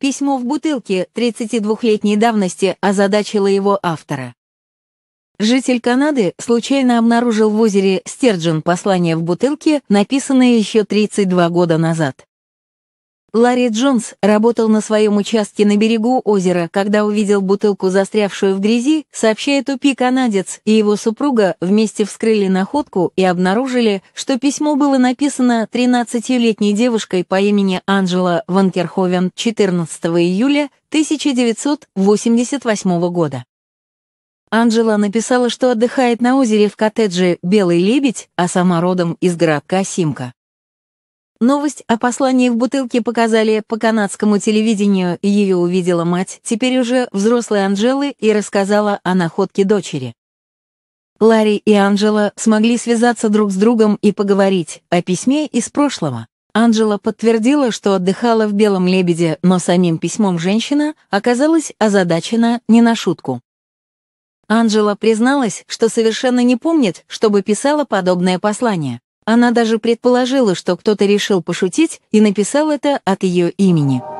Письмо в бутылке 32-летней давности озадачило его автора. Житель Канады случайно обнаружил в озере Стерджен послание в бутылке, написанное еще 32 года назад. Ларри Джонс работал на своем участке на берегу озера, когда увидел бутылку, застрявшую в грязи, сообщает УПИ канадец, и его супруга вместе вскрыли находку и обнаружили, что письмо было написано 13-летней девушкой по имени Анжела Ванкерховен 14 июля 1988 года. Анжела написала, что отдыхает на озере в коттедже «Белый лебедь», а сама родом из городка Симка. Новость о послании в бутылке показали по канадскому телевидению, ее увидела мать, теперь уже взрослой Анжелы, и рассказала о находке дочери. Ларри и Анжела смогли связаться друг с другом и поговорить о письме из прошлого. Анжела подтвердила, что отдыхала в «Белом лебеде», но самим письмом женщина оказалась озадачена не на шутку. Анжела призналась, что совершенно не помнит, чтобы писала подобное послание. Она даже предположила, что кто-то решил пошутить и написал это от ее имени.